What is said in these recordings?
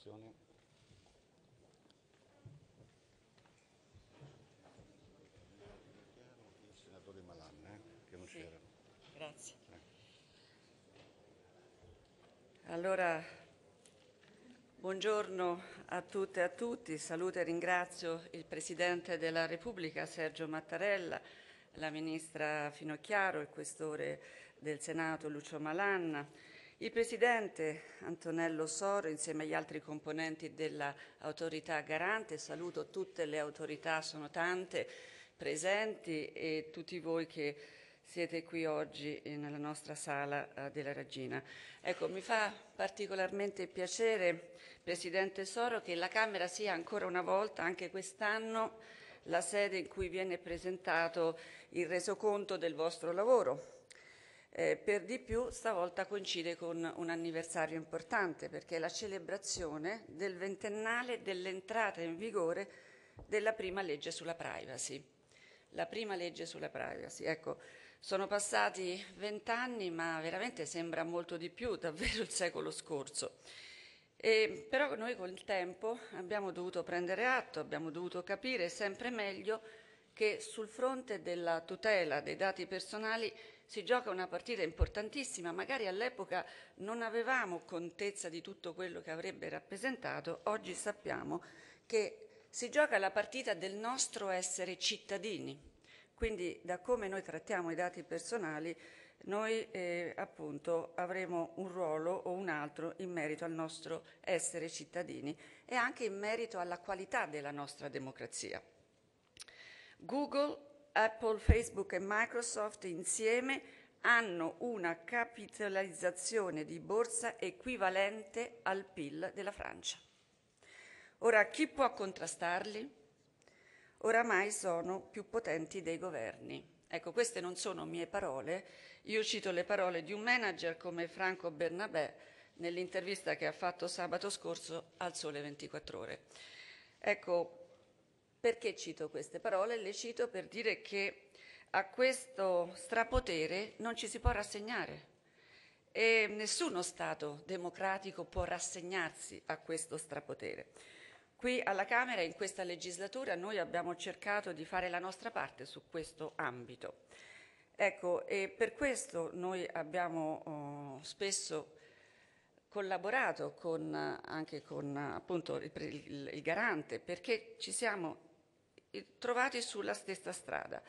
votazione. Il senatore Malan, eh, che non sì. c'era. Grazie. Eh. Allora, buongiorno a tutte e a tutti. Saluto e ringrazio il Presidente della Repubblica, Sergio Mattarella, la Ministra Finocchiaro, il Questore del Senato, Lucio Malan, il Presidente Antonello Soro, insieme agli altri componenti dell'autorità garante, saluto tutte le autorità, sono tante, presenti e tutti voi che siete qui oggi eh, nella nostra sala eh, della Regina. Ecco, mi fa particolarmente piacere, Presidente Soro, che la Camera sia ancora una volta, anche quest'anno, la sede in cui viene presentato il resoconto del vostro lavoro, eh, per di più stavolta coincide con un anniversario importante perché è la celebrazione del ventennale dell'entrata in vigore della prima legge sulla privacy. La prima legge sulla privacy. Ecco, sono passati vent'anni ma veramente sembra molto di più, davvero il secolo scorso. E, però noi col tempo abbiamo dovuto prendere atto, abbiamo dovuto capire sempre meglio che sul fronte della tutela dei dati personali si gioca una partita importantissima, magari all'epoca non avevamo contezza di tutto quello che avrebbe rappresentato, oggi sappiamo che si gioca la partita del nostro essere cittadini, quindi da come noi trattiamo i dati personali noi eh, appunto avremo un ruolo o un altro in merito al nostro essere cittadini e anche in merito alla qualità della nostra democrazia. Google Apple, Facebook e Microsoft insieme hanno una capitalizzazione di borsa equivalente al PIL della Francia. Ora, chi può contrastarli? Oramai sono più potenti dei governi. Ecco, queste non sono mie parole, io cito le parole di un manager come Franco Bernabé nell'intervista che ha fatto sabato scorso al Sole 24 Ore. Ecco, perché cito queste parole? Le cito per dire che a questo strapotere non ci si può rassegnare e nessuno Stato democratico può rassegnarsi a questo strapotere. Qui alla Camera in questa legislatura noi abbiamo cercato di fare la nostra parte su questo ambito. Ecco, e per questo noi abbiamo oh, spesso collaborato con, anche con appunto, il, il, il garante, perché ci siamo trovati sulla stessa strada.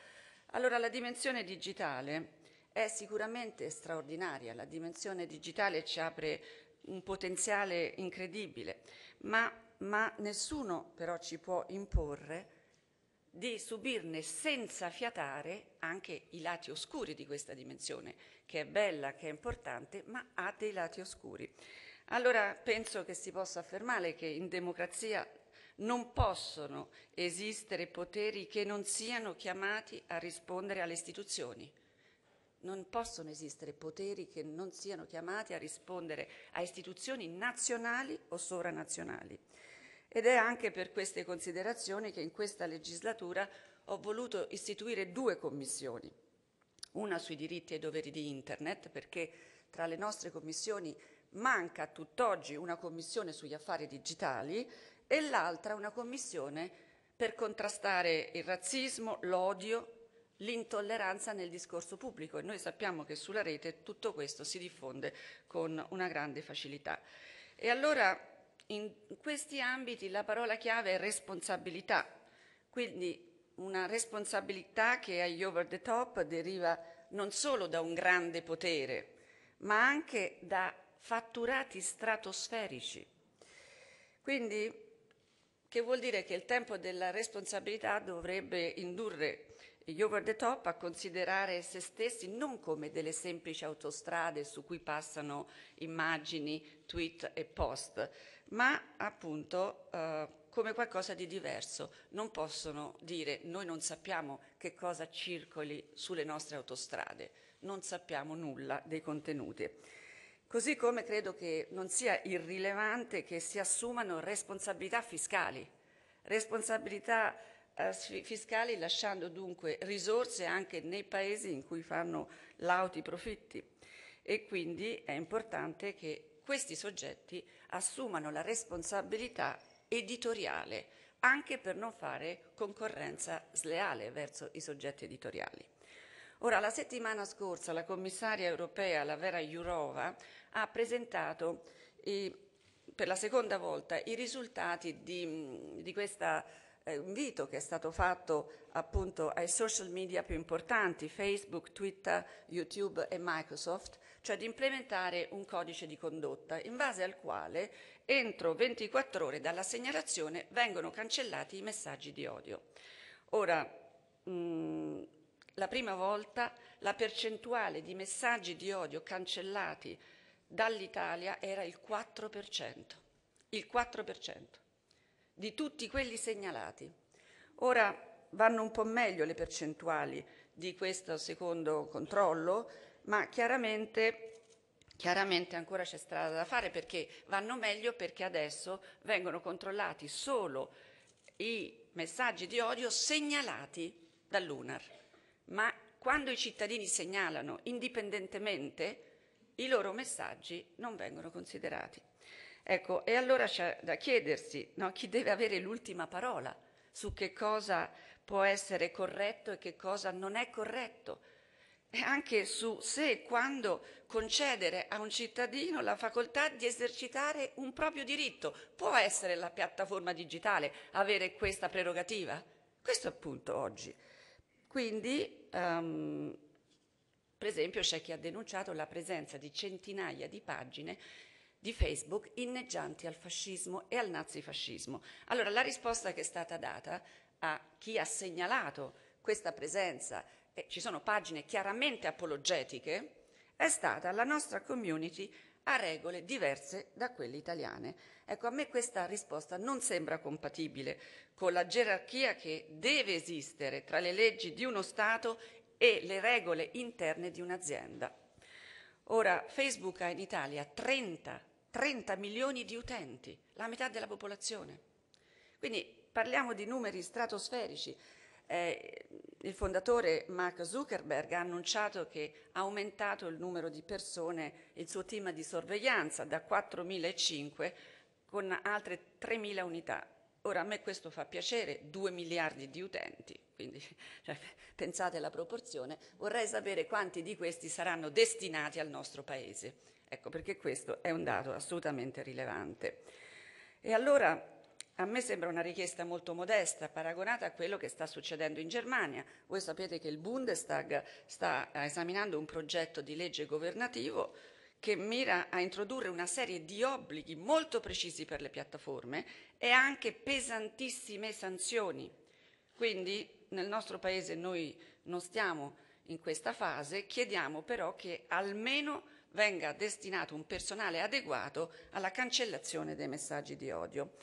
Allora la dimensione digitale è sicuramente straordinaria, la dimensione digitale ci apre un potenziale incredibile, ma, ma nessuno però ci può imporre di subirne senza fiatare anche i lati oscuri di questa dimensione, che è bella, che è importante, ma ha dei lati oscuri. Allora penso che si possa affermare che in democrazia non possono esistere poteri che non siano chiamati a rispondere alle istituzioni. Non possono esistere poteri che non siano chiamati a rispondere a istituzioni nazionali o sovranazionali. Ed è anche per queste considerazioni che in questa legislatura ho voluto istituire due commissioni, una sui diritti e doveri di Internet, perché tra le nostre commissioni manca tutt'oggi una commissione sugli affari digitali e l'altra una commissione per contrastare il razzismo, l'odio, l'intolleranza nel discorso pubblico e noi sappiamo che sulla rete tutto questo si diffonde con una grande facilità. E allora in questi ambiti la parola chiave è responsabilità, quindi una responsabilità che agli over the top deriva non solo da un grande potere, ma anche da fatturati stratosferici. Quindi che vuol dire che il tempo della responsabilità dovrebbe indurre gli over the top a considerare se stessi non come delle semplici autostrade su cui passano immagini, tweet e post, ma appunto eh, come qualcosa di diverso. Non possono dire noi non sappiamo che cosa circoli sulle nostre autostrade, non sappiamo nulla dei contenuti. Così come credo che non sia irrilevante che si assumano responsabilità fiscali, responsabilità eh, fiscali lasciando dunque risorse anche nei paesi in cui fanno lauti profitti e quindi è importante che questi soggetti assumano la responsabilità editoriale anche per non fare concorrenza sleale verso i soggetti editoriali. Ora, la settimana scorsa la commissaria europea, la Vera Jurova, ha presentato eh, per la seconda volta i risultati di, di questo eh, invito che è stato fatto appunto ai social media più importanti, Facebook, Twitter, YouTube e Microsoft, cioè di implementare un codice di condotta in base al quale entro 24 ore dalla segnalazione vengono cancellati i messaggi di odio. Ora, mh, mm, la prima volta la percentuale di messaggi di odio cancellati dall'Italia era il 4%, il 4% di tutti quelli segnalati. Ora vanno un po' meglio le percentuali di questo secondo controllo, ma chiaramente Chiaramente ancora c'è strada da fare perché vanno meglio perché adesso vengono controllati solo i messaggi di odio segnalati dall'UNAR ma quando i cittadini segnalano indipendentemente, i loro messaggi non vengono considerati. Ecco, e allora c'è da chiedersi no, chi deve avere l'ultima parola su che cosa può essere corretto e che cosa non è corretto, e anche su se e quando concedere a un cittadino la facoltà di esercitare un proprio diritto. Può essere la piattaforma digitale avere questa prerogativa? Questo appunto oggi. Quindi, um, per esempio, c'è chi ha denunciato la presenza di centinaia di pagine di Facebook inneggianti al fascismo e al nazifascismo. Allora, la risposta che è stata data a chi ha segnalato questa presenza, e ci sono pagine chiaramente apologetiche, è stata la nostra community ha regole diverse da quelle italiane. Ecco, a me questa risposta non sembra compatibile con la gerarchia che deve esistere tra le leggi di uno Stato e le regole interne di un'azienda. Ora, Facebook ha in Italia 30, 30 milioni di utenti, la metà della popolazione. Quindi parliamo di numeri stratosferici. Eh, il fondatore Mark Zuckerberg ha annunciato che ha aumentato il numero di persone, il suo team di sorveglianza da 4.005 con altre 3.000 unità. Ora a me questo fa piacere, 2 miliardi di utenti, quindi cioè, pensate alla proporzione, vorrei sapere quanti di questi saranno destinati al nostro Paese. Ecco perché questo è un dato assolutamente rilevante. E allora a me sembra una richiesta molto modesta, paragonata a quello che sta succedendo in Germania. Voi sapete che il Bundestag sta eh, esaminando un progetto di legge governativo che mira a introdurre una serie di obblighi molto precisi per le piattaforme e anche pesantissime sanzioni. Quindi nel nostro Paese noi non stiamo in questa fase, chiediamo però che almeno venga destinato un personale adeguato alla cancellazione dei messaggi di odio.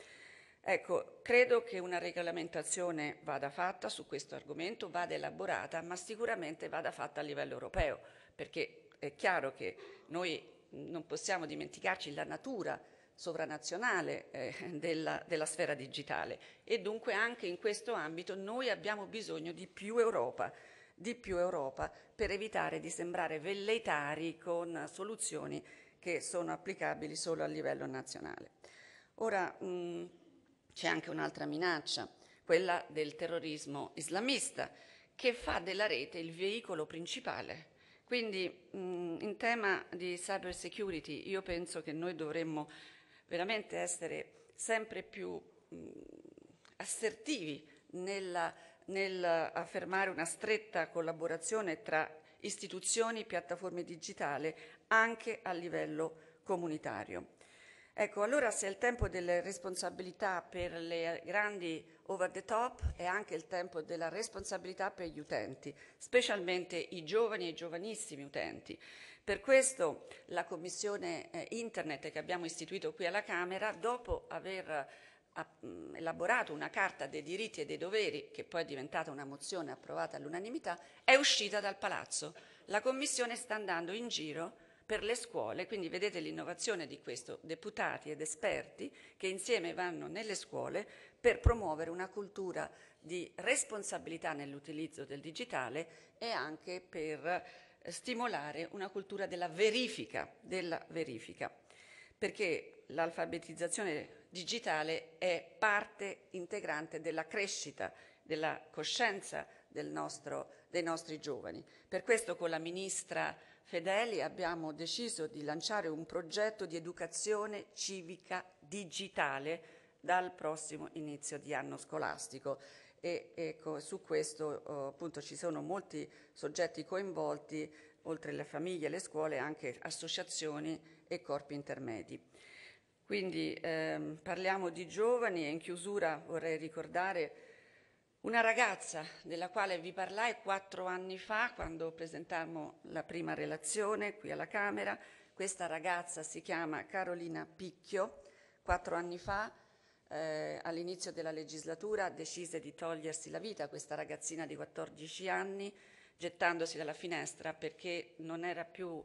Ecco, credo che una regolamentazione vada fatta su questo argomento, vada elaborata, ma sicuramente vada fatta a livello europeo, perché è chiaro che noi non possiamo dimenticarci la natura sovranazionale eh, della, della, sfera digitale e dunque anche in questo ambito noi abbiamo bisogno di più Europa, di più Europa per evitare di sembrare velleitari con soluzioni che sono applicabili solo a livello nazionale. Ora mm, c'è anche un'altra minaccia, quella del terrorismo islamista, che fa della rete il veicolo principale quindi mh, in tema di cyber security io penso che noi dovremmo veramente essere sempre più mh, assertivi nella, nel affermare una stretta collaborazione tra istituzioni, e piattaforme digitali anche a livello comunitario. Ecco, allora se è il tempo delle responsabilità per le grandi over the top, è anche il tempo della responsabilità per gli utenti, specialmente i giovani e i giovanissimi utenti. Per questo la Commissione eh, Internet che abbiamo istituito qui alla Camera, dopo aver eh, mm, elaborato una carta dei diritti e dei doveri, che poi è diventata una mozione approvata all'unanimità, è uscita dal Palazzo. La Commissione sta andando in giro per le scuole, quindi vedete l'innovazione di questo, deputati ed esperti che insieme vanno nelle scuole per promuovere una cultura di responsabilità nell'utilizzo del digitale e anche per eh, stimolare una cultura della verifica, della verifica perché l'alfabetizzazione digitale è parte integrante della crescita, della coscienza del nostro, dei nostri giovani. Per questo con la ministra fedeli abbiamo deciso di lanciare un progetto di educazione civica digitale dal prossimo inizio di anno scolastico e ecco, su questo eh, appunto ci sono molti soggetti coinvolti, oltre le famiglie, le scuole, anche associazioni e corpi intermedi. Quindi ehm, parliamo di giovani e in chiusura vorrei ricordare una ragazza della quale vi parlai quattro anni fa quando presentammo la prima relazione qui alla Camera, questa ragazza si chiama Carolina Picchio, quattro anni fa eh, all'inizio della legislatura decise di togliersi la vita questa ragazzina di 14 anni gettandosi dalla finestra perché non, più,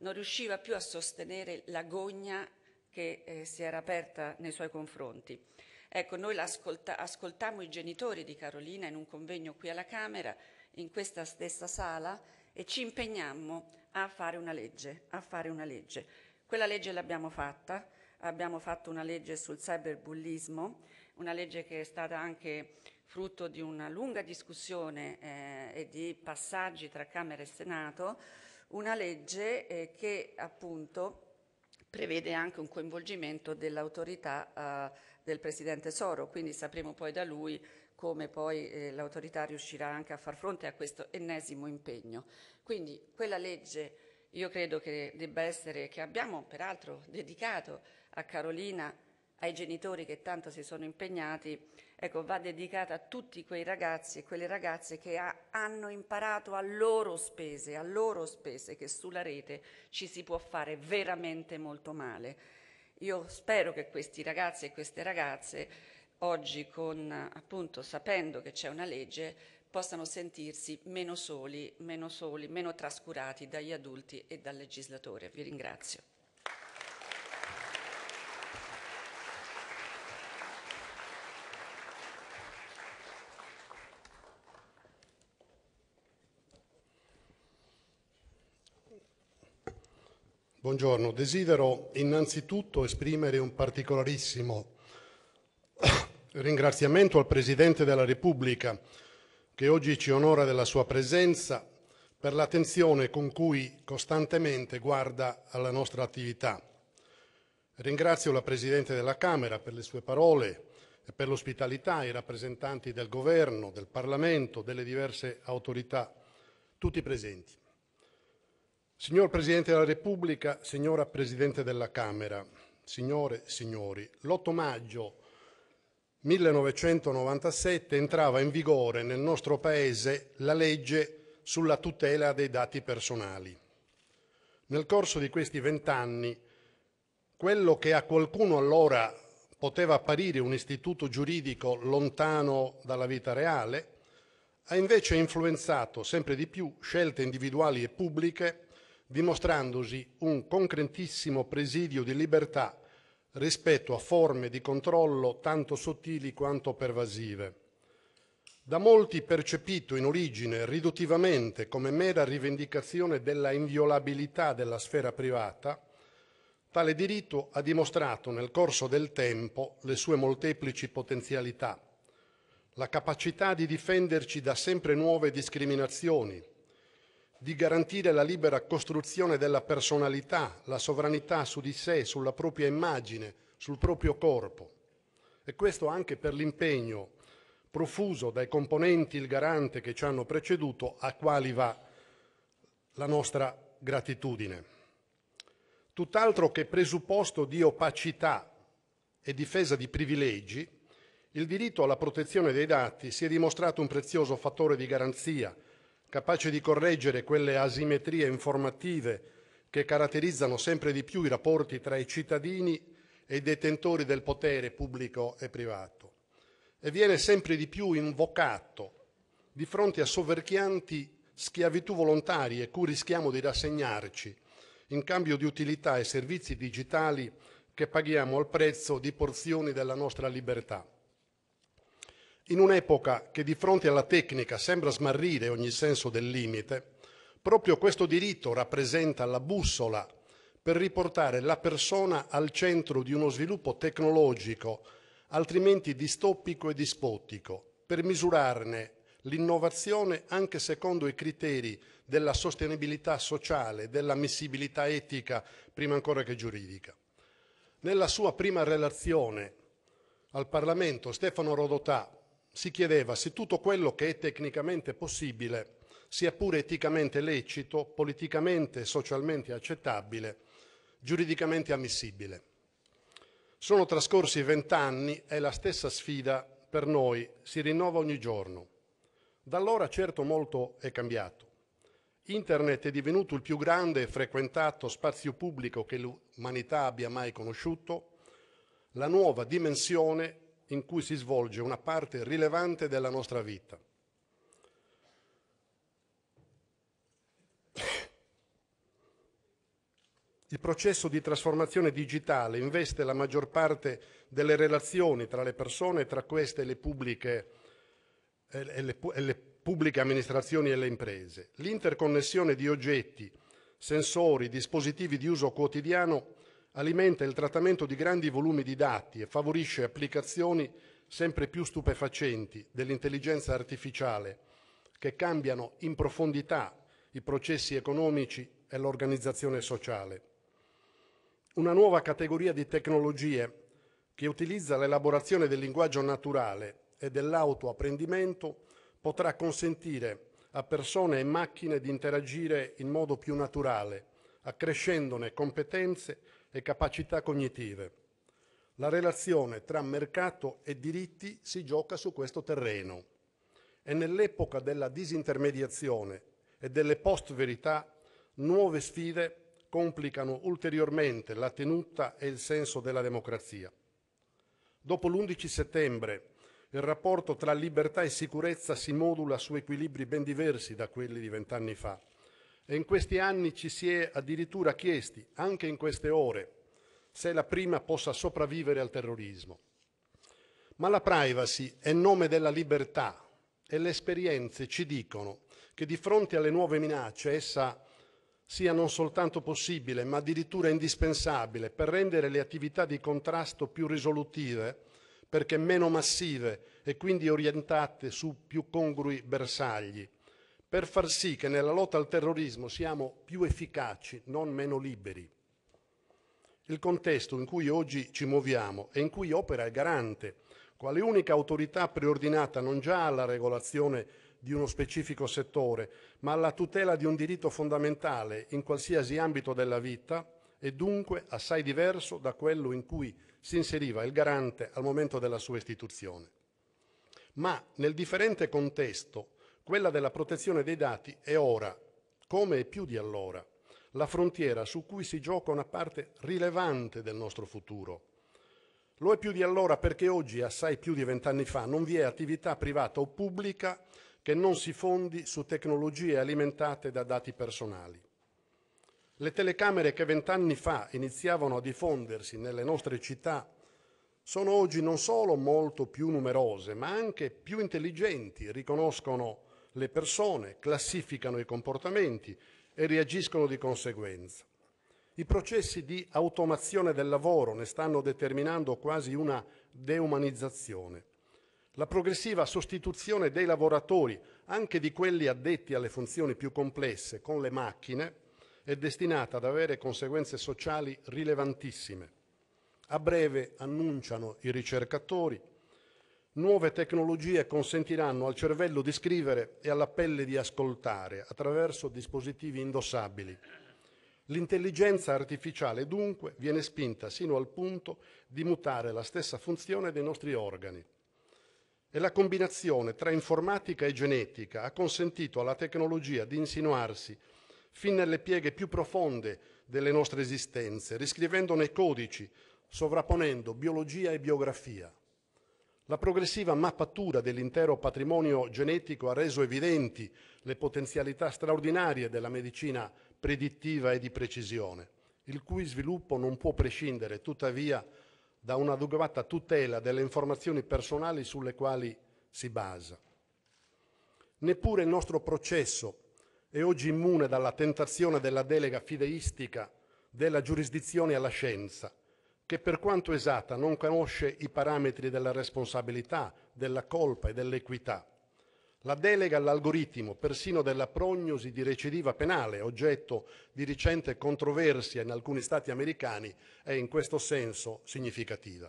non riusciva più a sostenere l'agonia che eh, si era aperta nei suoi confronti. Ecco, noi ascolta, ascoltammo i genitori di Carolina in un convegno qui alla Camera, in questa stessa sala, e ci impegnammo a fare una legge, fare una legge. Quella legge l'abbiamo fatta, abbiamo fatto una legge sul cyberbullismo, una legge che è stata anche frutto di una lunga discussione eh, e di passaggi tra Camera e Senato, una legge eh, che appunto prevede anche un coinvolgimento dell'autorità eh, del Presidente Soro, quindi sapremo poi da lui come poi eh, l'autorità riuscirà anche a far fronte a questo ennesimo impegno. Quindi quella legge io credo che debba essere, che abbiamo peraltro dedicato a Carolina, ai genitori che tanto si sono impegnati, ecco, va dedicata a tutti quei ragazzi e quelle ragazze che ha, hanno imparato a loro spese, a loro spese che sulla rete ci si può fare veramente molto male. Io spero che questi ragazzi e queste ragazze oggi, con, appunto, sapendo che c'è una legge, possano sentirsi meno soli, meno soli, meno trascurati dagli adulti e dal legislatore. Vi ringrazio. Buongiorno, desidero innanzitutto esprimere un particolarissimo ringraziamento al Presidente della Repubblica che oggi ci onora della sua presenza per l'attenzione con cui costantemente guarda alla nostra attività. Ringrazio la Presidente della Camera per le sue parole e per l'ospitalità, i rappresentanti del Governo, del Parlamento, delle diverse autorità, tutti presenti. Signor Presidente della Repubblica, signora Presidente della Camera, signore e signori, l'8 maggio 1997 entrava in vigore nel nostro Paese la legge sulla tutela dei dati personali. Nel corso di questi vent'anni, quello che a qualcuno allora poteva apparire un istituto giuridico lontano dalla vita reale, ha invece influenzato sempre di più scelte individuali e pubbliche dimostrandosi un concretissimo presidio di libertà rispetto a forme di controllo tanto sottili quanto pervasive. Da molti percepito in origine riduttivamente come mera rivendicazione della inviolabilità della sfera privata, tale diritto ha dimostrato nel corso del tempo le sue molteplici potenzialità, la capacità di difenderci da sempre nuove discriminazioni, di garantire la libera costruzione della personalità, la sovranità su di sé, sulla propria immagine, sul proprio corpo. E questo anche per l'impegno profuso dai componenti il garante che ci hanno preceduto, a quali va la nostra gratitudine. Tutt'altro che presupposto di opacità e difesa di privilegi, il diritto alla protezione dei dati si è dimostrato un prezioso fattore di garanzia capace di correggere quelle asimmetrie informative che caratterizzano sempre di più i rapporti tra i cittadini e i detentori del potere pubblico e privato e viene sempre di più invocato di fronte a soverchianti schiavitù volontarie cui rischiamo di rassegnarci in cambio di utilità e servizi digitali che paghiamo al prezzo di porzioni della nostra libertà. In un'epoca che di fronte alla tecnica sembra smarrire ogni senso del limite, proprio questo diritto rappresenta la bussola per riportare la persona al centro di uno sviluppo tecnologico altrimenti distopico e dispottico, per misurarne l'innovazione anche secondo i criteri della sostenibilità sociale, dell'ammissibilità etica, prima ancora che giuridica. Nella sua prima relazione al Parlamento, Stefano Rodotà, si chiedeva se tutto quello che è tecnicamente possibile sia pure eticamente lecito, politicamente e socialmente accettabile, giuridicamente ammissibile. Sono trascorsi vent'anni e la stessa sfida per noi si rinnova ogni giorno. Da allora certo molto è cambiato. Internet è divenuto il più grande e frequentato spazio pubblico che l'umanità abbia mai conosciuto. La nuova dimensione in cui si svolge una parte rilevante della nostra vita. Il processo di trasformazione digitale investe la maggior parte delle relazioni tra le persone e tra queste le pubbliche, e le, e le pubbliche amministrazioni e le imprese. L'interconnessione di oggetti, sensori, dispositivi di uso quotidiano alimenta il trattamento di grandi volumi di dati e favorisce applicazioni sempre più stupefacenti dell'intelligenza artificiale che cambiano in profondità i processi economici e l'organizzazione sociale. Una nuova categoria di tecnologie che utilizza l'elaborazione del linguaggio naturale e dell'autoapprendimento potrà consentire a persone e macchine di interagire in modo più naturale, accrescendone competenze e capacità cognitive. La relazione tra mercato e diritti si gioca su questo terreno e nell'epoca della disintermediazione e delle post-verità nuove sfide complicano ulteriormente la tenuta e il senso della democrazia. Dopo l'11 settembre il rapporto tra libertà e sicurezza si modula su equilibri ben diversi da quelli di vent'anni fa e in questi anni ci si è addirittura chiesti, anche in queste ore, se la prima possa sopravvivere al terrorismo. Ma la privacy è nome della libertà e le esperienze ci dicono che di fronte alle nuove minacce essa sia non soltanto possibile, ma addirittura indispensabile per rendere le attività di contrasto più risolutive, perché meno massive e quindi orientate su più congrui bersagli per far sì che nella lotta al terrorismo siamo più efficaci, non meno liberi. Il contesto in cui oggi ci muoviamo e in cui opera il garante, quale unica autorità preordinata non già alla regolazione di uno specifico settore, ma alla tutela di un diritto fondamentale in qualsiasi ambito della vita, è dunque assai diverso da quello in cui si inseriva il garante al momento della sua istituzione. Ma nel differente contesto quella della protezione dei dati è ora, come è più di allora, la frontiera su cui si gioca una parte rilevante del nostro futuro. Lo è più di allora perché oggi, assai più di vent'anni fa, non vi è attività privata o pubblica che non si fondi su tecnologie alimentate da dati personali. Le telecamere che vent'anni fa iniziavano a diffondersi nelle nostre città sono oggi non solo molto più numerose, ma anche più intelligenti, riconoscono le persone, classificano i comportamenti e reagiscono di conseguenza. I processi di automazione del lavoro ne stanno determinando quasi una deumanizzazione. La progressiva sostituzione dei lavoratori, anche di quelli addetti alle funzioni più complesse, con le macchine, è destinata ad avere conseguenze sociali rilevantissime. A breve, annunciano i ricercatori, Nuove tecnologie consentiranno al cervello di scrivere e alla pelle di ascoltare attraverso dispositivi indossabili. L'intelligenza artificiale dunque viene spinta sino al punto di mutare la stessa funzione dei nostri organi. E la combinazione tra informatica e genetica ha consentito alla tecnologia di insinuarsi fin nelle pieghe più profonde delle nostre esistenze, riscrivendone i codici, sovrapponendo biologia e biografia. La progressiva mappatura dell'intero patrimonio genetico ha reso evidenti le potenzialità straordinarie della medicina predittiva e di precisione, il cui sviluppo non può prescindere tuttavia da un'adeguata tutela delle informazioni personali sulle quali si basa. Neppure il nostro processo è oggi immune dalla tentazione della delega fideistica della giurisdizione alla scienza, che per quanto esatta non conosce i parametri della responsabilità, della colpa e dell'equità. La delega all'algoritmo, persino della prognosi di recidiva penale, oggetto di recente controversia in alcuni Stati americani, è in questo senso significativa.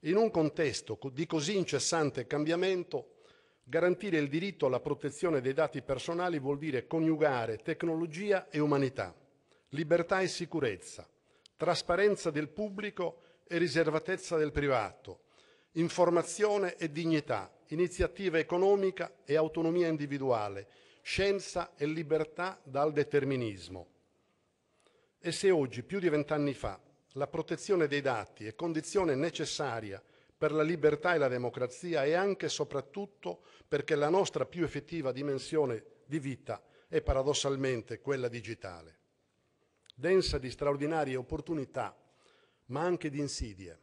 In un contesto di così incessante cambiamento, garantire il diritto alla protezione dei dati personali vuol dire coniugare tecnologia e umanità, libertà e sicurezza, trasparenza del pubblico e riservatezza del privato, informazione e dignità, iniziativa economica e autonomia individuale, scienza e libertà dal determinismo. E se oggi, più di vent'anni fa, la protezione dei dati è condizione necessaria per la libertà e la democrazia e anche e soprattutto perché la nostra più effettiva dimensione di vita è paradossalmente quella digitale densa di straordinarie opportunità, ma anche di insidie,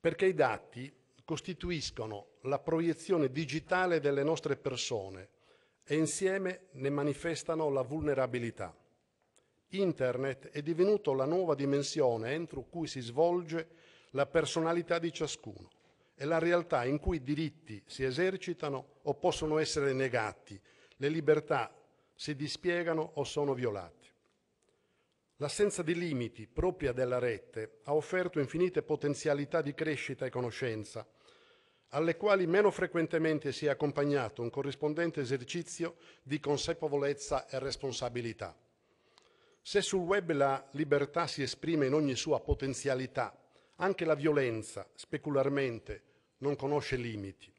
perché i dati costituiscono la proiezione digitale delle nostre persone e insieme ne manifestano la vulnerabilità. Internet è divenuto la nuova dimensione entro cui si svolge la personalità di ciascuno e la realtà in cui i diritti si esercitano o possono essere negati, le libertà si dispiegano o sono violate. L'assenza di limiti propria della rete ha offerto infinite potenzialità di crescita e conoscenza, alle quali meno frequentemente si è accompagnato un corrispondente esercizio di consapevolezza e responsabilità. Se sul web la libertà si esprime in ogni sua potenzialità, anche la violenza, specularmente, non conosce limiti.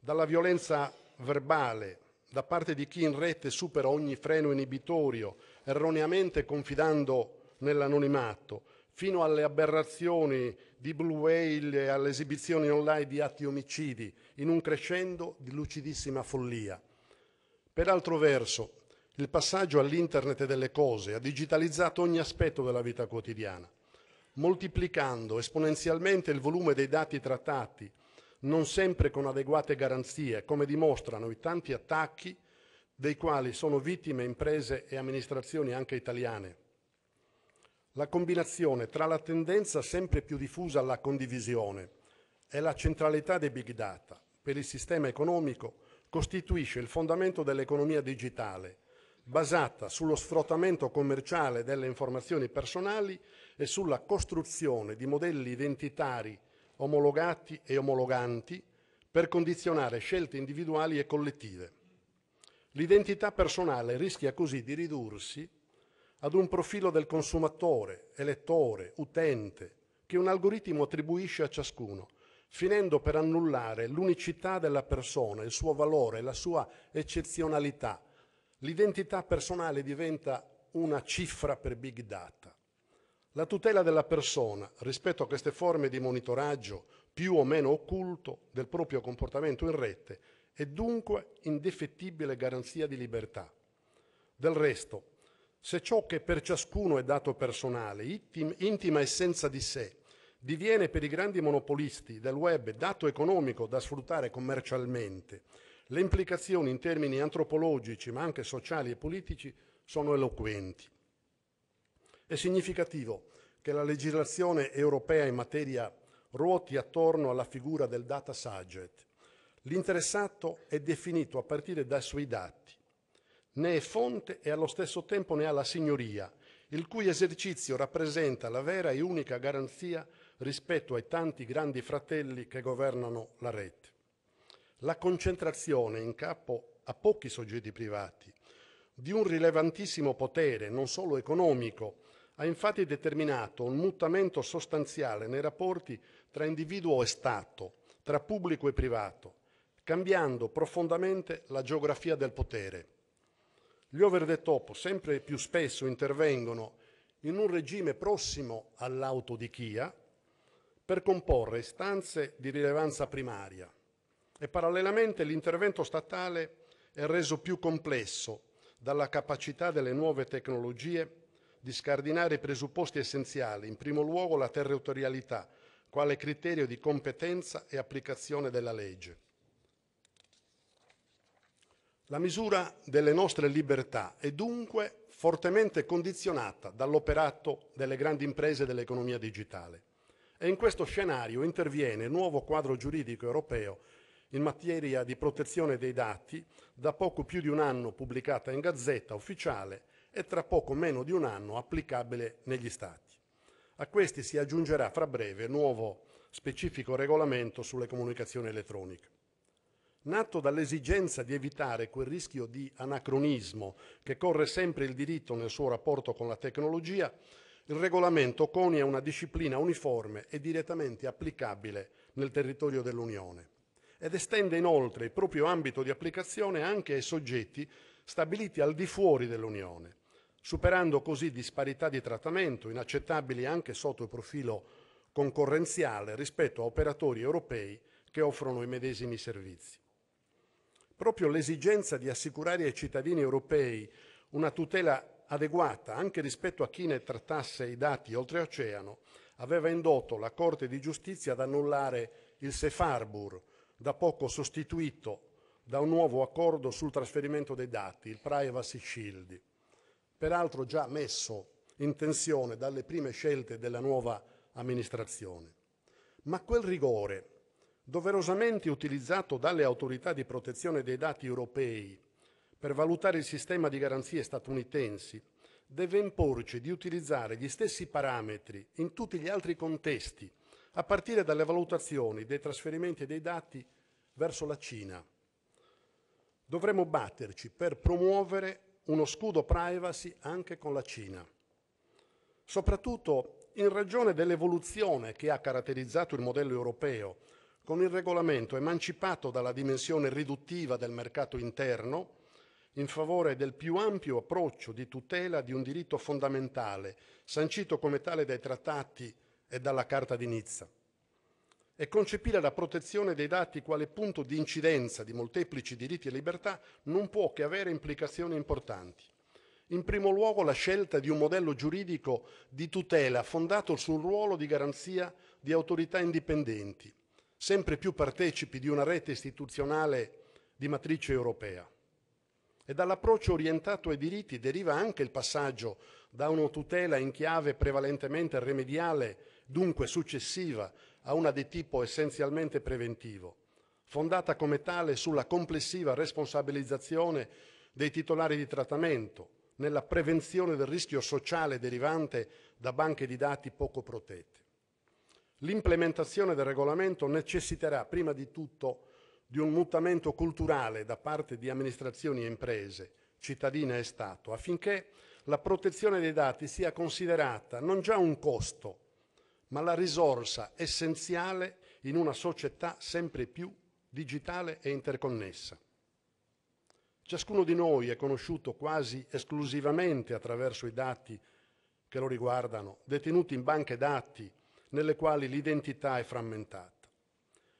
Dalla violenza verbale, da parte di chi in rete supera ogni freno inibitorio erroneamente confidando nell'anonimato, fino alle aberrazioni di Blue Whale e alle esibizioni online di atti omicidi, in un crescendo di lucidissima follia. Per altro verso, il passaggio all'internet delle cose ha digitalizzato ogni aspetto della vita quotidiana, moltiplicando esponenzialmente il volume dei dati trattati, non sempre con adeguate garanzie, come dimostrano i tanti attacchi dei quali sono vittime imprese e amministrazioni anche italiane. La combinazione tra la tendenza sempre più diffusa alla condivisione e la centralità dei big data per il sistema economico costituisce il fondamento dell'economia digitale, basata sullo sfruttamento commerciale delle informazioni personali e sulla costruzione di modelli identitari omologati e omologanti per condizionare scelte individuali e collettive. L'identità personale rischia così di ridursi ad un profilo del consumatore, elettore, utente, che un algoritmo attribuisce a ciascuno, finendo per annullare l'unicità della persona, il suo valore, la sua eccezionalità. L'identità personale diventa una cifra per big data. La tutela della persona rispetto a queste forme di monitoraggio più o meno occulto del proprio comportamento in rete e dunque indefettibile garanzia di libertà. Del resto, se ciò che per ciascuno è dato personale, intima essenza di sé, diviene per i grandi monopolisti del web dato economico da sfruttare commercialmente, le implicazioni in termini antropologici ma anche sociali e politici sono eloquenti. È significativo che la legislazione europea in materia ruoti attorno alla figura del data subject, L'interessato è definito a partire dai suoi dati, ne è fonte e allo stesso tempo ne ha la signoria, il cui esercizio rappresenta la vera e unica garanzia rispetto ai tanti grandi fratelli che governano la rete. La concentrazione in capo a pochi soggetti privati di un rilevantissimo potere, non solo economico, ha infatti determinato un mutamento sostanziale nei rapporti tra individuo e Stato, tra pubblico e privato, cambiando profondamente la geografia del potere. Gli over the top sempre più spesso intervengono in un regime prossimo all'autodichia per comporre istanze di rilevanza primaria e parallelamente l'intervento statale è reso più complesso dalla capacità delle nuove tecnologie di scardinare i presupposti essenziali, in primo luogo la territorialità, quale criterio di competenza e applicazione della legge. La misura delle nostre libertà è dunque fortemente condizionata dall'operato delle grandi imprese dell'economia digitale e in questo scenario interviene il nuovo quadro giuridico europeo in materia di protezione dei dati, da poco più di un anno pubblicata in gazzetta ufficiale e tra poco meno di un anno applicabile negli Stati. A questi si aggiungerà fra breve il nuovo specifico regolamento sulle comunicazioni elettroniche nato dall'esigenza di evitare quel rischio di anacronismo che corre sempre il diritto nel suo rapporto con la tecnologia, il regolamento conia una disciplina uniforme e direttamente applicabile nel territorio dell'Unione ed estende inoltre il proprio ambito di applicazione anche ai soggetti stabiliti al di fuori dell'Unione, superando così disparità di trattamento inaccettabili anche sotto il profilo concorrenziale rispetto a operatori europei che offrono i medesimi servizi proprio l'esigenza di assicurare ai cittadini europei una tutela adeguata anche rispetto a chi ne trattasse i dati oltreoceano aveva indotto la Corte di Giustizia ad annullare il Sefarbur, da poco sostituito da un nuovo accordo sul trasferimento dei dati, il Privacy Shield, peraltro già messo in tensione dalle prime scelte della nuova amministrazione. Ma quel rigore doverosamente utilizzato dalle autorità di protezione dei dati europei per valutare il sistema di garanzie statunitensi, deve imporci di utilizzare gli stessi parametri in tutti gli altri contesti, a partire dalle valutazioni dei trasferimenti dei dati verso la Cina. Dovremmo batterci per promuovere uno scudo privacy anche con la Cina, soprattutto in ragione dell'evoluzione che ha caratterizzato il modello europeo con il regolamento emancipato dalla dimensione riduttiva del mercato interno, in favore del più ampio approccio di tutela di un diritto fondamentale, sancito come tale dai trattati e dalla Carta di Nizza, e concepire la protezione dei dati quale punto di incidenza di molteplici diritti e libertà non può che avere implicazioni importanti. In primo luogo la scelta di un modello giuridico di tutela fondato sul ruolo di garanzia di autorità indipendenti, sempre più partecipi di una rete istituzionale di matrice europea. E dall'approccio orientato ai diritti deriva anche il passaggio da una tutela in chiave prevalentemente remediale, dunque successiva, a una di tipo essenzialmente preventivo, fondata come tale sulla complessiva responsabilizzazione dei titolari di trattamento, nella prevenzione del rischio sociale derivante da banche di dati poco protette. L'implementazione del regolamento necessiterà prima di tutto di un mutamento culturale da parte di amministrazioni e imprese, cittadine e Stato, affinché la protezione dei dati sia considerata non già un costo, ma la risorsa essenziale in una società sempre più digitale e interconnessa. Ciascuno di noi è conosciuto quasi esclusivamente attraverso i dati che lo riguardano, detenuti in banche dati nelle quali l'identità è frammentata.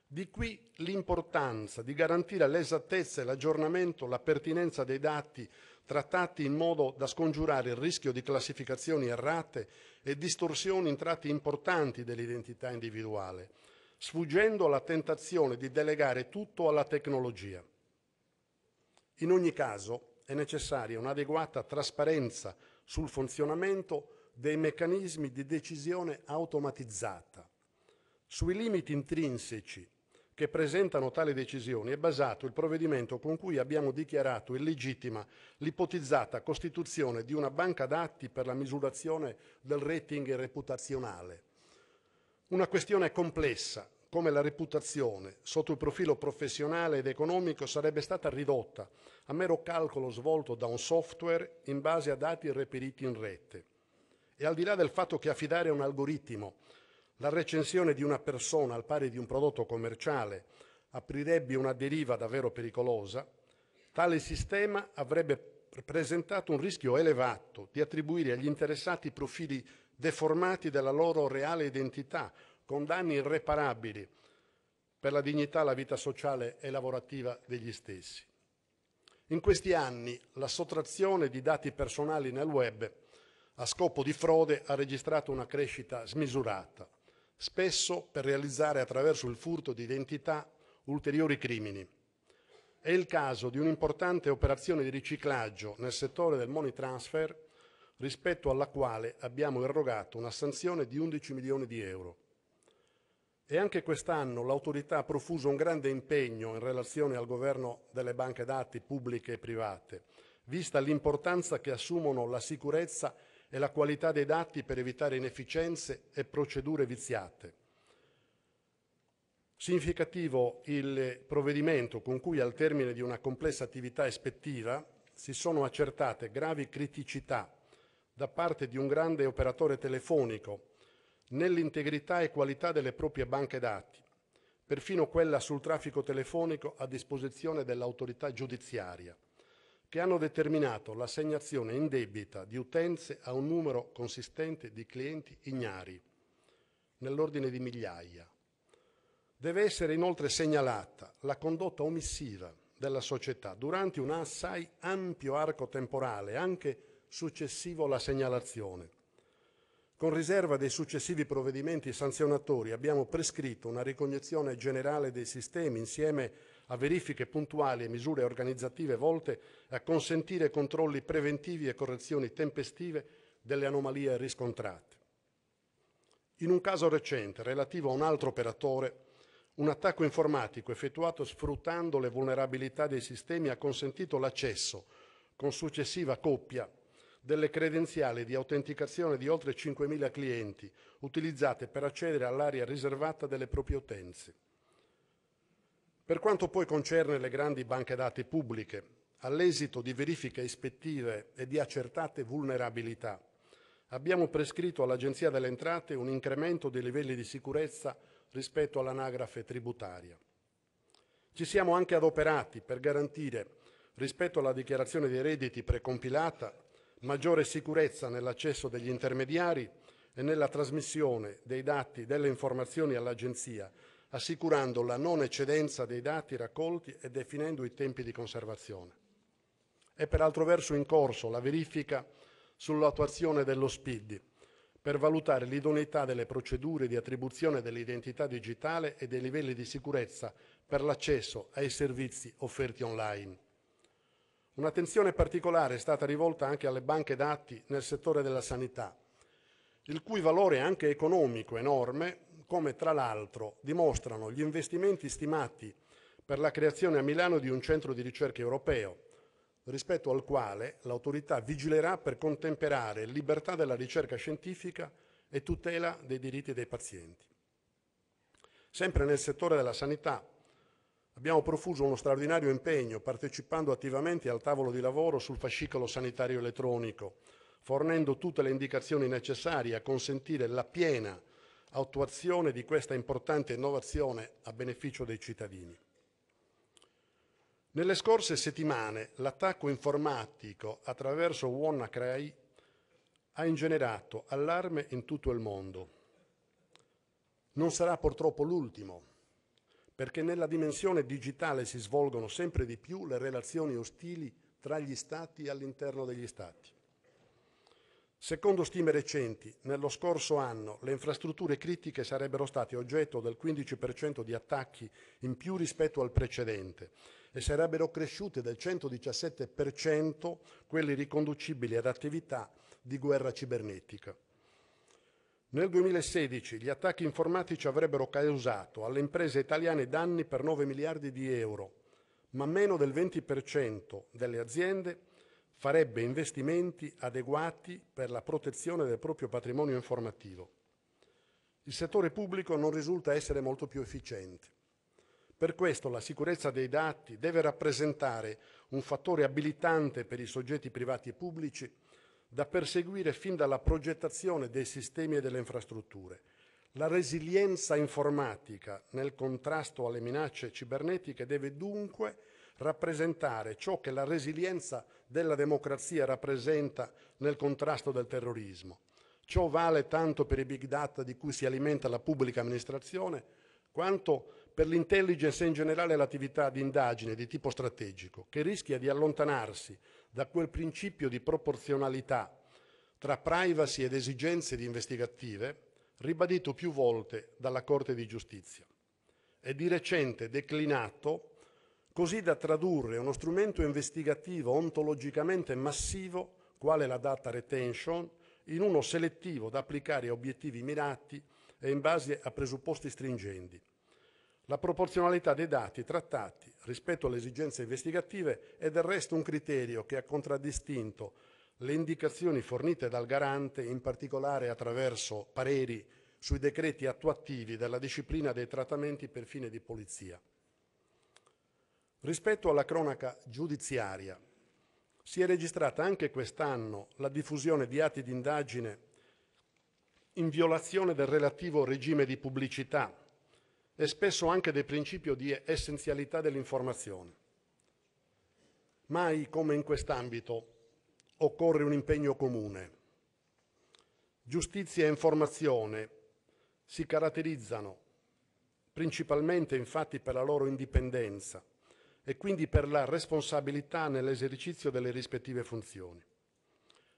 Di qui l'importanza di garantire l'esattezza e l'aggiornamento, la pertinenza dei dati trattati in modo da scongiurare il rischio di classificazioni errate e distorsioni in tratti importanti dell'identità individuale, sfuggendo alla tentazione di delegare tutto alla tecnologia. In ogni caso è necessaria un'adeguata trasparenza sul funzionamento dei meccanismi di decisione automatizzata. Sui limiti intrinseci che presentano tali decisioni è basato il provvedimento con cui abbiamo dichiarato illegittima l'ipotizzata costituzione di una banca dati per la misurazione del rating reputazionale. Una questione complessa, come la reputazione, sotto il profilo professionale ed economico, sarebbe stata ridotta a mero calcolo svolto da un software in base a dati reperiti in rete. E al di là del fatto che affidare a un algoritmo la recensione di una persona al pari di un prodotto commerciale aprirebbe una deriva davvero pericolosa, tale sistema avrebbe presentato un rischio elevato di attribuire agli interessati profili deformati della loro reale identità, con danni irreparabili per la dignità, la vita sociale e lavorativa degli stessi. In questi anni la sottrazione di dati personali nel web a scopo di frode ha registrato una crescita smisurata, spesso per realizzare attraverso il furto di identità ulteriori crimini. È il caso di un'importante operazione di riciclaggio nel settore del money transfer rispetto alla quale abbiamo erogato una sanzione di 11 milioni di euro. E anche quest'anno l'autorità ha profuso un grande impegno in relazione al governo delle banche dati pubbliche e private, vista l'importanza che assumono la sicurezza e la qualità dei dati per evitare inefficienze e procedure viziate. Significativo il provvedimento con cui al termine di una complessa attività ispettiva si sono accertate gravi criticità da parte di un grande operatore telefonico nell'integrità e qualità delle proprie banche dati, perfino quella sul traffico telefonico a disposizione dell'autorità giudiziaria che hanno determinato l'assegnazione indebita di utenze a un numero consistente di clienti ignari, nell'ordine di migliaia. Deve essere inoltre segnalata la condotta omissiva della società durante un assai ampio arco temporale, anche successivo alla segnalazione. Con riserva dei successivi provvedimenti sanzionatori abbiamo prescritto una ricognizione generale dei sistemi insieme a verifiche puntuali e misure organizzative volte a consentire controlli preventivi e correzioni tempestive delle anomalie riscontrate. In un caso recente, relativo a un altro operatore, un attacco informatico effettuato sfruttando le vulnerabilità dei sistemi ha consentito l'accesso, con successiva coppia, delle credenziali di autenticazione di oltre 5.000 clienti utilizzate per accedere all'area riservata delle proprie utenze. Per quanto poi concerne le grandi banche dati pubbliche, all'esito di verifiche ispettive e di accertate vulnerabilità, abbiamo prescritto all'Agenzia delle Entrate un incremento dei livelli di sicurezza rispetto all'anagrafe tributaria. Ci siamo anche adoperati per garantire, rispetto alla dichiarazione dei redditi precompilata, maggiore sicurezza nell'accesso degli intermediari e nella trasmissione dei dati delle informazioni all'Agenzia assicurando la non eccedenza dei dati raccolti e definendo i tempi di conservazione. È peraltro verso in corso la verifica sull'attuazione dello SPID per valutare l'idoneità delle procedure di attribuzione dell'identità digitale e dei livelli di sicurezza per l'accesso ai servizi offerti online. Un'attenzione particolare è stata rivolta anche alle banche dati nel settore della sanità, il cui valore anche economico enorme come tra l'altro dimostrano gli investimenti stimati per la creazione a Milano di un centro di ricerca europeo, rispetto al quale l'autorità vigilerà per contemperare libertà della ricerca scientifica e tutela dei diritti dei pazienti. Sempre nel settore della sanità abbiamo profuso uno straordinario impegno partecipando attivamente al tavolo di lavoro sul fascicolo sanitario elettronico, fornendo tutte le indicazioni necessarie a consentire la piena attuazione di questa importante innovazione a beneficio dei cittadini. Nelle scorse settimane l'attacco informatico attraverso WannaCry ha ingenerato allarme in tutto il mondo. Non sarà purtroppo l'ultimo, perché nella dimensione digitale si svolgono sempre di più le relazioni ostili tra gli Stati e all'interno degli Stati. Secondo stime recenti, nello scorso anno le infrastrutture critiche sarebbero state oggetto del 15% di attacchi in più rispetto al precedente e sarebbero cresciute del 117% quelli riconducibili ad attività di guerra cibernetica. Nel 2016 gli attacchi informatici avrebbero causato alle imprese italiane danni per 9 miliardi di euro, ma meno del 20% delle aziende farebbe investimenti adeguati per la protezione del proprio patrimonio informativo. Il settore pubblico non risulta essere molto più efficiente. Per questo la sicurezza dei dati deve rappresentare un fattore abilitante per i soggetti privati e pubblici da perseguire fin dalla progettazione dei sistemi e delle infrastrutture. La resilienza informatica nel contrasto alle minacce cibernetiche deve dunque rappresentare ciò che la resilienza della democrazia rappresenta nel contrasto del terrorismo. Ciò vale tanto per i big data di cui si alimenta la pubblica amministrazione, quanto per l'intelligence e in generale l'attività di indagine di tipo strategico, che rischia di allontanarsi da quel principio di proporzionalità tra privacy ed esigenze di investigative, ribadito più volte dalla Corte di giustizia, e di recente declinato così da tradurre uno strumento investigativo ontologicamente massivo, quale la data retention, in uno selettivo da applicare a obiettivi mirati e in base a presupposti stringenti. La proporzionalità dei dati trattati rispetto alle esigenze investigative è del resto un criterio che ha contraddistinto le indicazioni fornite dal garante, in particolare attraverso pareri sui decreti attuativi della disciplina dei trattamenti per fine di polizia. Rispetto alla cronaca giudiziaria, si è registrata anche quest'anno la diffusione di atti di indagine in violazione del relativo regime di pubblicità e spesso anche del principio di essenzialità dell'informazione. Mai come in quest'ambito occorre un impegno comune. Giustizia e informazione si caratterizzano principalmente infatti per la loro indipendenza e quindi per la responsabilità nell'esercizio delle rispettive funzioni.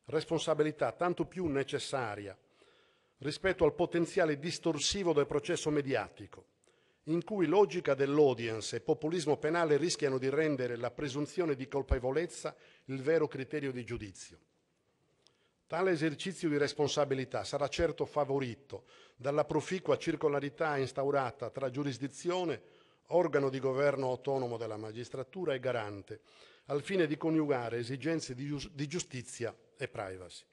Responsabilità tanto più necessaria rispetto al potenziale distorsivo del processo mediatico, in cui logica dell'audience e populismo penale rischiano di rendere la presunzione di colpevolezza il vero criterio di giudizio. Tale esercizio di responsabilità sarà certo favorito dalla proficua circolarità instaurata tra giurisdizione e organo di governo autonomo della magistratura e garante, al fine di coniugare esigenze di, giustizia e privacy.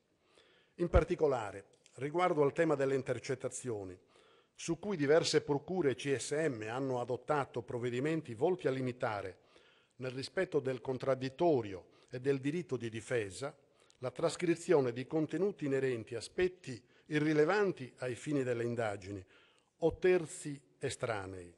In particolare, riguardo al tema delle intercettazioni, su cui diverse procure CSM hanno adottato provvedimenti volti a limitare, nel rispetto del contraddittorio e del diritto di difesa, la trascrizione di contenuti inerenti a aspetti irrilevanti ai fini delle indagini o terzi estranei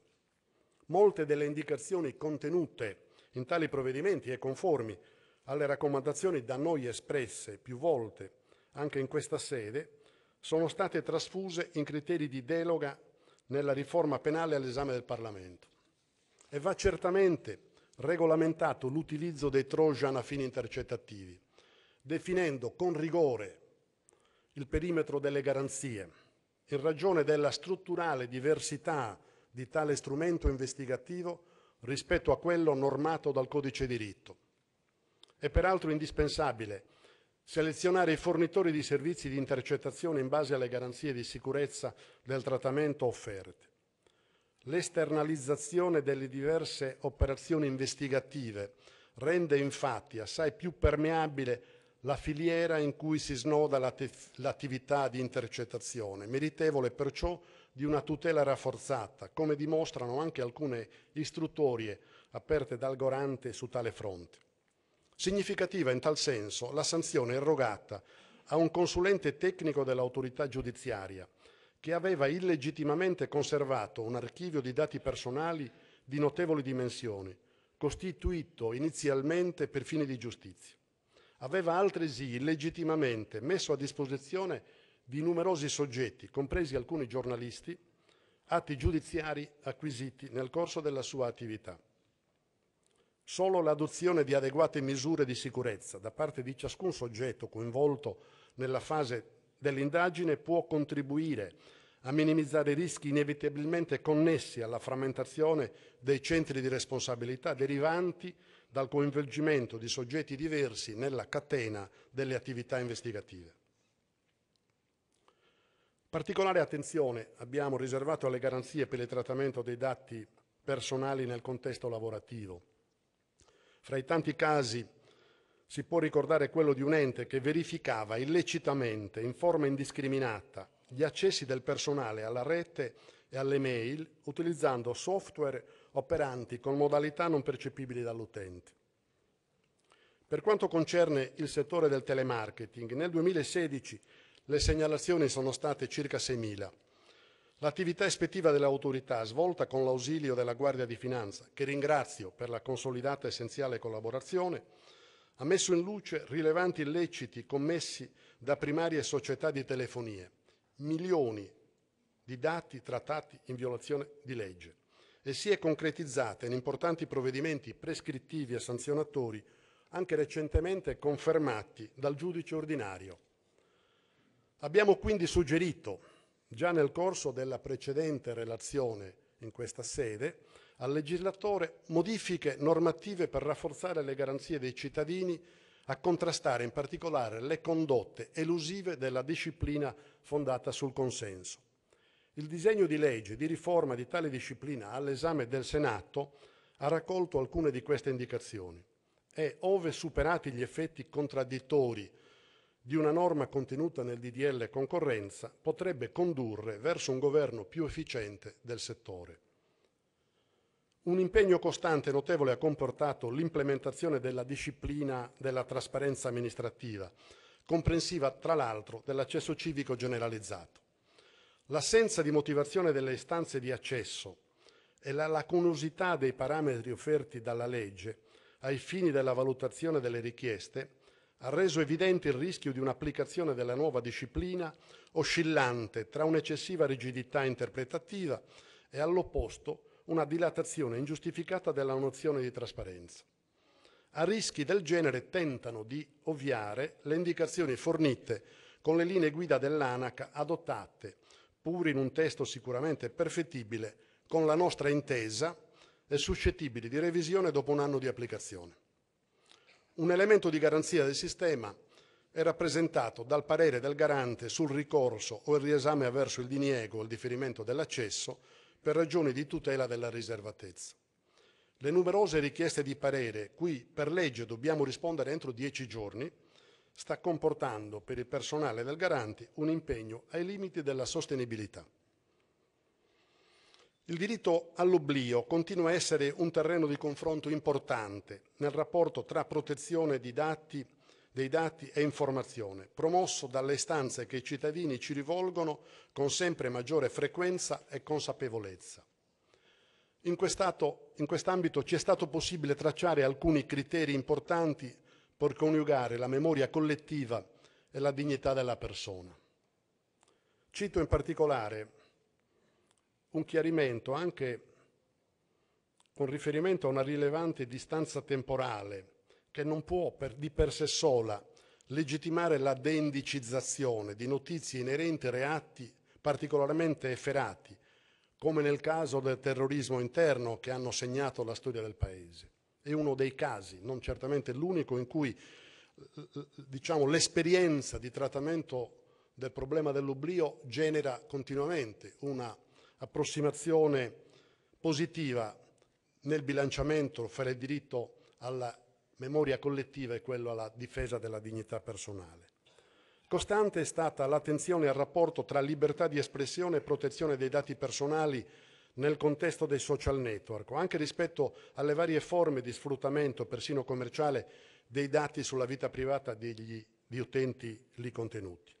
Molte delle indicazioni contenute in tali provvedimenti e conformi alle raccomandazioni da noi espresse più volte anche in questa sede, sono state trasfuse in criteri di deloga nella riforma penale all'esame del Parlamento. E va certamente regolamentato l'utilizzo dei Trojan a fini intercettativi, definendo con rigore il perimetro delle garanzie, in ragione della strutturale diversità di tale strumento investigativo rispetto a quello normato dal codice diritto. È peraltro indispensabile selezionare i fornitori di servizi di intercettazione in base alle garanzie di sicurezza del trattamento offerte. L'esternalizzazione delle diverse operazioni investigative rende infatti assai più permeabile la filiera in cui si snoda l'attività di intercettazione, meritevole perciò di una tutela rafforzata, come dimostrano anche alcune istruttorie aperte dal Gorante su tale fronte. Significativa in tal senso la sanzione erogata a un consulente tecnico dell'autorità giudiziaria che aveva illegittimamente conservato un archivio di dati personali di notevoli dimensioni, costituito inizialmente per fini di giustizia. Aveva altresì illegittimamente messo a disposizione di numerosi soggetti, compresi alcuni giornalisti, atti giudiziari acquisiti nel corso della sua attività. Solo l'adozione di adeguate misure di sicurezza da parte di ciascun soggetto coinvolto nella fase dell'indagine può contribuire a minimizzare i rischi inevitabilmente connessi alla frammentazione dei centri di responsabilità derivanti dal coinvolgimento di soggetti diversi nella catena delle attività investigative. Particolare attenzione abbiamo riservato alle garanzie per il trattamento dei dati personali nel contesto lavorativo. Fra i tanti casi si può ricordare quello di un ente che verificava illecitamente, in forma indiscriminata, gli accessi del personale alla rete e alle mail utilizzando software operanti con modalità non percepibili dall'utente. Per quanto concerne il settore del telemarketing, nel 2016 le segnalazioni sono state circa 6.000. L'attività ispettiva dell'autorità, svolta con l'ausilio della Guardia di Finanza, che ringrazio per la consolidata e essenziale collaborazione, ha messo in luce rilevanti illeciti commessi da primarie società di telefonie, milioni di dati trattati in violazione di legge e si è concretizzata in importanti provvedimenti prescrittivi e sanzionatori, anche recentemente confermati dal giudice ordinario. Abbiamo quindi suggerito, già nel corso della precedente relazione in questa sede, al legislatore modifiche normative per rafforzare le garanzie dei cittadini a contrastare in particolare le condotte elusive della disciplina fondata sul consenso. Il disegno di legge di riforma di tale disciplina all'esame del Senato ha raccolto alcune di queste indicazioni e, ove superati gli effetti contraddittori di una norma contenuta nel DDL concorrenza potrebbe condurre verso un governo più efficiente del settore. Un impegno costante e notevole ha comportato l'implementazione della disciplina della trasparenza amministrativa, comprensiva tra l'altro dell'accesso civico generalizzato. L'assenza di motivazione delle istanze di accesso e la lacunosità dei parametri offerti dalla legge ai fini della valutazione delle richieste ha reso evidente il rischio di un'applicazione della nuova disciplina oscillante tra un'eccessiva rigidità interpretativa e all'opposto una dilatazione ingiustificata della nozione di trasparenza. A rischi del genere tentano di ovviare le indicazioni fornite con le linee guida dell'ANAC adottate, pur in un testo sicuramente perfettibile, con la nostra intesa e suscettibili di revisione dopo un anno di applicazione. Un elemento di garanzia del sistema è rappresentato dal parere del garante sul ricorso o il riesame avverso il diniego o il differimento dell'accesso per ragioni di tutela della riservatezza. Le numerose richieste di parere, cui per legge dobbiamo rispondere entro dieci giorni, sta comportando per il personale del garante un impegno ai limiti della sostenibilità. Il diritto all'oblio continua a essere un terreno di confronto importante nel rapporto tra protezione dati, dei dati e informazione, promosso dalle istanze che i cittadini ci rivolgono con sempre maggiore frequenza e consapevolezza. In quest'ambito ci è stato possibile tracciare alcuni criteri importanti per coniugare la memoria collettiva e la dignità della persona. Cito in particolare un chiarimento anche con riferimento a una rilevante distanza temporale che non può per, di per sé sola legittimare la deindicizzazione di notizie inerenti a reati particolarmente efferati, come nel caso del terrorismo interno che hanno segnato la storia del Paese. È uno dei casi, non certamente l'unico, in cui diciamo, l'esperienza di trattamento del problema dell'oblio genera continuamente una approssimazione positiva nel bilanciamento fra il diritto alla memoria collettiva e quello alla difesa della dignità personale. Costante è stata l'attenzione al rapporto tra libertà di espressione e protezione dei dati personali nel contesto dei social network, anche rispetto alle varie forme di sfruttamento, persino commerciale, dei dati sulla vita privata degli, utenti lì contenuti.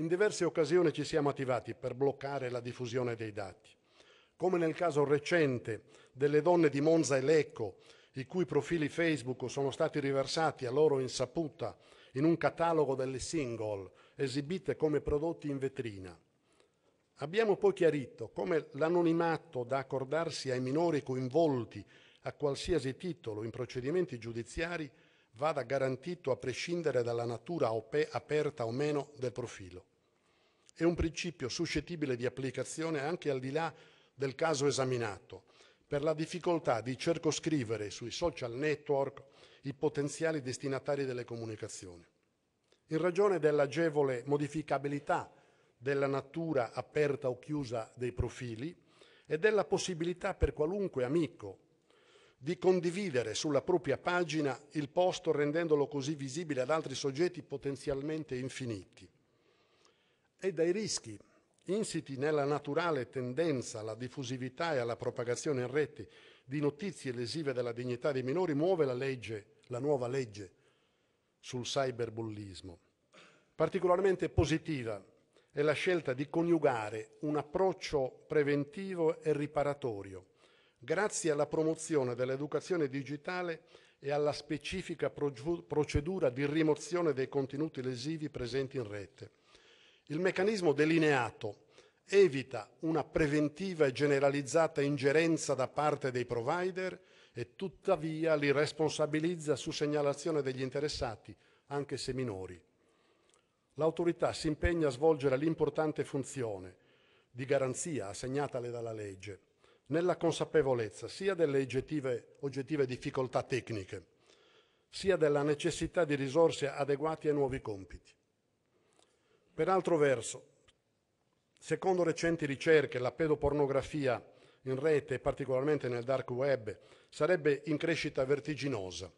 In diverse occasioni ci siamo attivati per bloccare la diffusione dei dati, come nel caso recente delle donne di Monza e Lecco, i cui profili Facebook sono stati riversati a loro insaputa in un catalogo delle single esibite come prodotti in vetrina. Abbiamo poi chiarito come l'anonimato da accordarsi ai minori coinvolti a qualsiasi titolo in procedimenti giudiziari vada garantito a prescindere dalla natura aperta o meno del profilo. È un principio suscettibile di applicazione anche al di là del caso esaminato, per la difficoltà di circoscrivere sui social network i potenziali destinatari delle comunicazioni. In ragione dell'agevole modificabilità della natura aperta o chiusa dei profili e della possibilità per qualunque amico di condividere sulla propria pagina il posto rendendolo così visibile ad altri soggetti potenzialmente infiniti e dai rischi insiti nella naturale tendenza alla diffusività e alla propagazione in rete di notizie lesive della dignità dei minori muove la legge, la nuova legge sul cyberbullismo. Particolarmente positiva è la scelta di coniugare un approccio preventivo e riparatorio, grazie alla promozione dell'educazione digitale e alla specifica procedura di rimozione dei contenuti lesivi presenti in rete. Il meccanismo delineato evita una preventiva e generalizzata ingerenza da parte dei provider e tuttavia li responsabilizza su segnalazione degli interessati, anche se minori. L'autorità si impegna a svolgere l'importante funzione di garanzia assegnatale dalla legge, nella consapevolezza sia delle oggettive, oggettive difficoltà tecniche, sia della necessità di risorse adeguate ai nuovi compiti. Per altro verso, secondo recenti ricerche, la pedopornografia in rete, particolarmente nel dark web, sarebbe in crescita vertiginosa.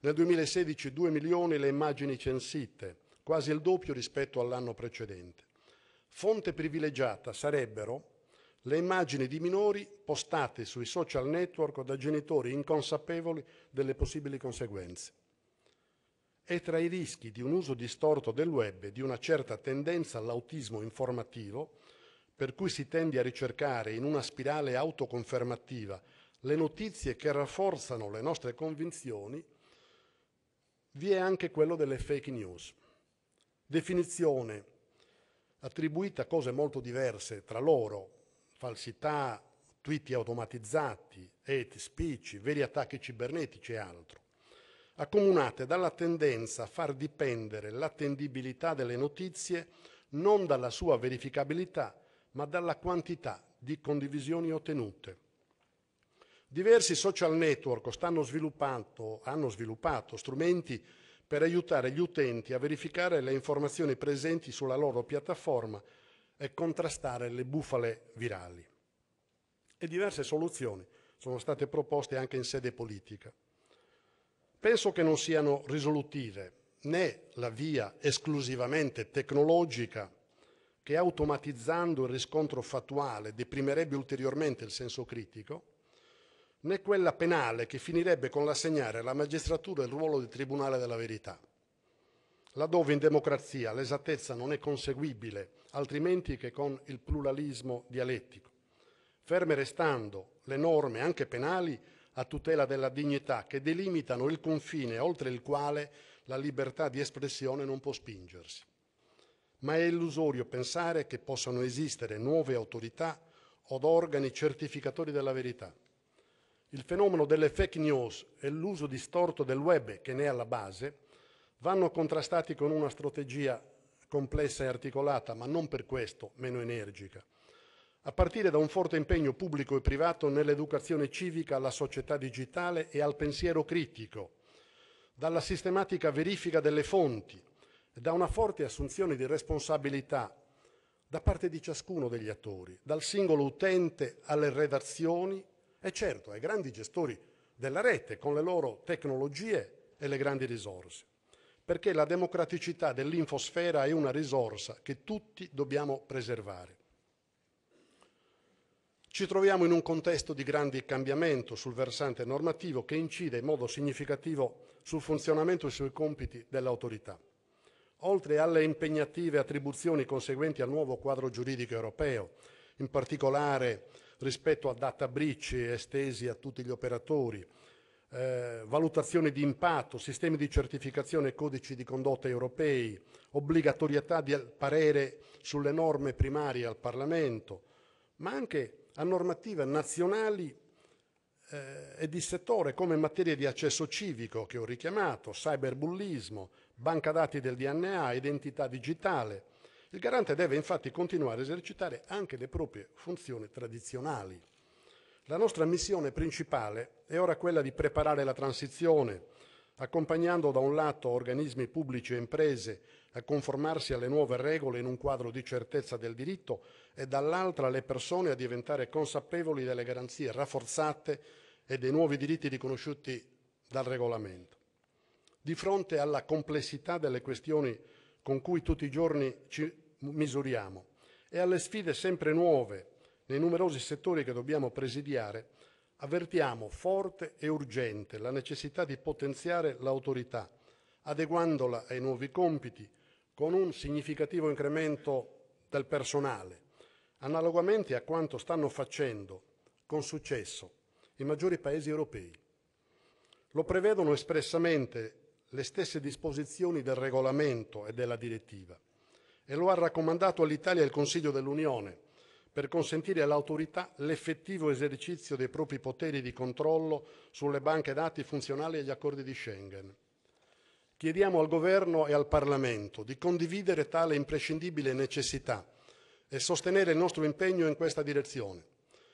Nel 2016 2 milioni le immagini censite, quasi il doppio rispetto all'anno precedente. Fonte privilegiata sarebbero le immagini di minori postate sui social network da genitori inconsapevoli delle possibili conseguenze è tra i rischi di un uso distorto del web e di una certa tendenza all'autismo informativo, per cui si tende a ricercare in una spirale autoconfermativa le notizie che rafforzano le nostre convinzioni, vi è anche quello delle fake news. Definizione attribuita a cose molto diverse tra loro, falsità, tweet automatizzati, hate speech, veri attacchi cibernetici e altro accomunate dalla tendenza a far dipendere l'attendibilità delle notizie non dalla sua verificabilità, ma dalla quantità di condivisioni ottenute. Diversi social network stanno sviluppando, hanno sviluppato strumenti per aiutare gli utenti a verificare le informazioni presenti sulla loro piattaforma e contrastare le bufale virali. E diverse soluzioni sono state proposte anche in sede politica. Penso che non siano risolutive né la via esclusivamente tecnologica che automatizzando il riscontro fattuale deprimerebbe ulteriormente il senso critico, né quella penale che finirebbe con l'assegnare alla magistratura il ruolo di tribunale della verità, laddove in democrazia l'esattezza non è conseguibile altrimenti che con il pluralismo dialettico, ferme restando le norme anche penali a tutela della dignità che delimitano il confine oltre il quale la libertà di espressione non può spingersi. Ma è illusorio pensare che possano esistere nuove autorità od organi certificatori della verità. Il fenomeno delle fake news e l'uso distorto del web che ne è alla base vanno contrastati con una strategia complessa e articolata, ma non per questo meno energica a partire da un forte impegno pubblico e privato nell'educazione civica alla società digitale e al pensiero critico, dalla sistematica verifica delle fonti e da una forte assunzione di responsabilità da parte di ciascuno degli attori, dal singolo utente alle redazioni e certo ai grandi gestori della rete con le loro tecnologie e le grandi risorse. Perché la democraticità dell'infosfera è una risorsa che tutti dobbiamo preservare. Ci troviamo in un contesto di grandi cambiamento sul versante normativo che incide in modo significativo sul funzionamento e sui compiti dell'autorità. Oltre alle impegnative attribuzioni conseguenti al nuovo quadro giuridico europeo, in particolare rispetto a data breach estesi a tutti gli operatori, eh, valutazione di impatto, sistemi di certificazione e codici di condotta europei, obbligatorietà di parere sulle norme primarie al Parlamento, ma anche a normative nazionali eh, e di settore come in materia di accesso civico che ho richiamato, cyberbullismo, banca dati del DNA, identità digitale. Il garante deve infatti continuare a esercitare anche le proprie funzioni tradizionali. La nostra missione principale è ora quella di preparare la transizione accompagnando da un lato organismi pubblici e imprese a conformarsi alle nuove regole in un quadro di certezza del diritto e dall'altra le persone a diventare consapevoli delle garanzie rafforzate e dei nuovi diritti riconosciuti dal regolamento. Di fronte alla complessità delle questioni con cui tutti i giorni ci misuriamo e alle sfide sempre nuove nei numerosi settori che dobbiamo presidiare, Avvertiamo forte e urgente la necessità di potenziare l'autorità, adeguandola ai nuovi compiti con un significativo incremento del personale, analogamente a quanto stanno facendo con successo i maggiori paesi europei. Lo prevedono espressamente le stesse disposizioni del regolamento e della direttiva e lo ha raccomandato all'Italia il Consiglio dell'Unione per consentire all'autorità l'effettivo esercizio dei propri poteri di controllo sulle banche dati funzionali agli accordi di Schengen. Chiediamo al Governo e al Parlamento di condividere tale imprescindibile necessità e sostenere il nostro impegno in questa direzione,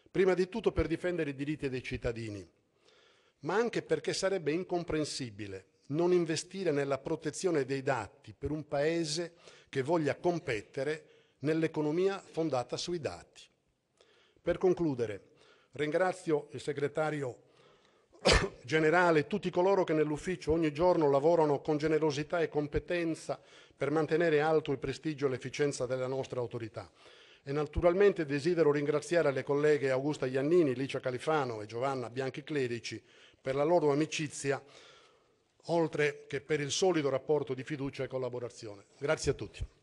prima di tutto per difendere i diritti dei cittadini, ma anche perché sarebbe incomprensibile non investire nella protezione dei dati per un Paese che voglia competere nell'economia fondata sui dati. Per concludere, ringrazio il segretario generale e tutti coloro che nell'ufficio ogni giorno lavorano con generosità e competenza per mantenere alto il prestigio e l'efficienza della nostra autorità. E naturalmente desidero ringraziare le colleghe Augusta Iannini, Licia Califano e Giovanna Bianchi Clerici per la loro amicizia, oltre che per il solido rapporto di fiducia e collaborazione. Grazie a tutti.